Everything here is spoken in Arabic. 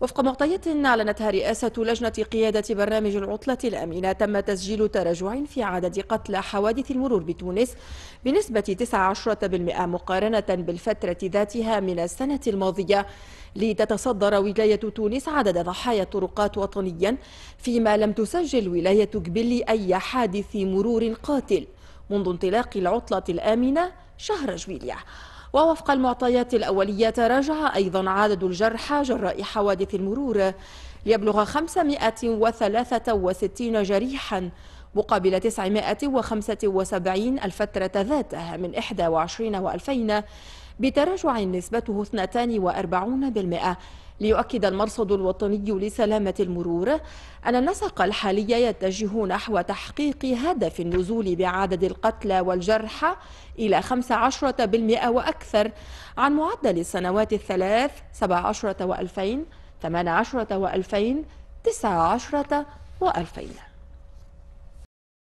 وفق معطيات أعلنتها رئاسة لجنة قيادة برنامج العطلة الأمينة تم تسجيل تراجع في عدد قتلى حوادث المرور بتونس بنسبة 19% مقارنة بالفترة ذاتها من السنة الماضية لتتصدر ولاية تونس عدد ضحايا الطرقات وطنيا فيما لم تسجل ولاية قبلي أي حادث مرور قاتل منذ انطلاق العطلة الآمنة شهر جويلية ووفق المعطيات الأولية تراجع أيضا عدد الجرحى جراء حوادث المرور ليبلغ 563 جريحا مقابل 975 الفترة ذاتها من 21 و2000 بتراجع نسبته 42% ليؤكد المرصد الوطني لسلامة المرور أن النسق الحالي يتجه نحو تحقيق هدف النزول بعدد القتلى والجرحى إلى 15% وأكثر عن معدل السنوات الثلاث 17 و2000 18 و2000 19 و2000